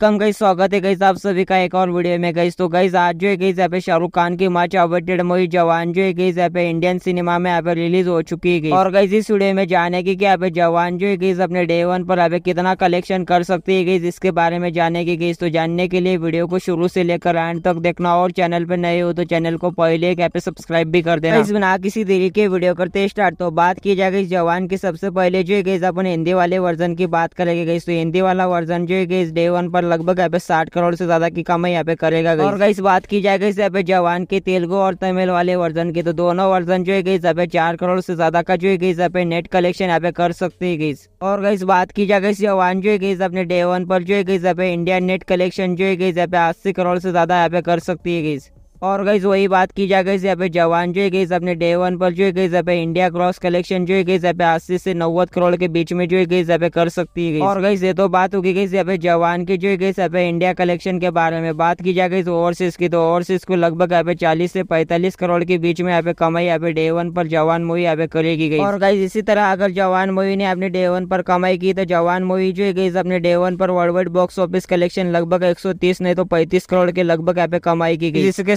कम गई स्वागत है गई आप सभी का एक और वीडियो में गई तो गई आज जो है गई जहाँ पे शाहरुख खान की मच अवेटेड मूवी जवान जो है गई जहाँ पे इंडियन सिनेमा में यहाँ पे रिलीज हो चुकी है और गई इस वीडियो में जाने की यहाँ पे जवान जो है गई अपने डे वन पर अभी कितना कलेक्शन कर सकती है गई इसके बारे में जाने की गई तो जानने के लिए वीडियो को शुरू से लेकर एंड तक देखना और चैनल पर नए हो तो चैनल को पहले यहाँ पे सब्सक्राइब भी कर देना इसमें ना किसी तरीके वीडियो करते स्टार्ट तो बात की जाएगी इस जवान की सबसे पहले जो है गई अपने हिंदी वाले वर्जन की बात करेगी गई तो हिंदी वाला वर्जन जो है गई डे वन पर लगभग यहाँ पे साठ करोड़ से ज्यादा की कमाई यहाँ पे करेगा और इस बात की जाएगा इस यहाँ पे जवान के तेलुगु और तमिल वाले वर्जन के तो दोनों वर्जन जो है गई पे चार करोड़ से ज्यादा का जो है गई पे नेट कलेक्शन यहाँ पे कर सकते है गई और इस बात की जाएगा इस जवान जो है अपने डे वन पर जो है पे इंडिया नेट कलेक्शन जो है गई पे अस्सी करोड़ से ज्यादा यहाँ पे कर सकती है गई और गई वही बात की जा गई यहाँ पे जवान जो है गई अपने डे वन पर जो है गई यहाँ पे इंडिया क्रॉस कलेक्शन जो है गई यहाँ पे अस्सी से नौ करोड़ के बीच में जो है गई यहाँ पे कर सकती है और गई ये तो बात होगी गई यहाँ पे जवान की जो है गई यहाँ पे इंडिया कलेक्शन के बारे में बात की जा गई ओवरसीज की तो ओवरसीज को लगभग यहाँ पे चालीस से पैंतालीस करोड़ के बीच में यहाँ पे कमाई यहाँ पे डे वन पर जवान मूवी यहाँ पे करेगी गई और गई इसी तरह अगर जवान मूवी ने अपने डे वन पर कमाई की तो जवान मूवी जो है गई अपने डे वन पर world wide box office collection लगभग एक नहीं तो पैंतीस करोड़ के लगभग यहाँ पे कमाई की गई इसके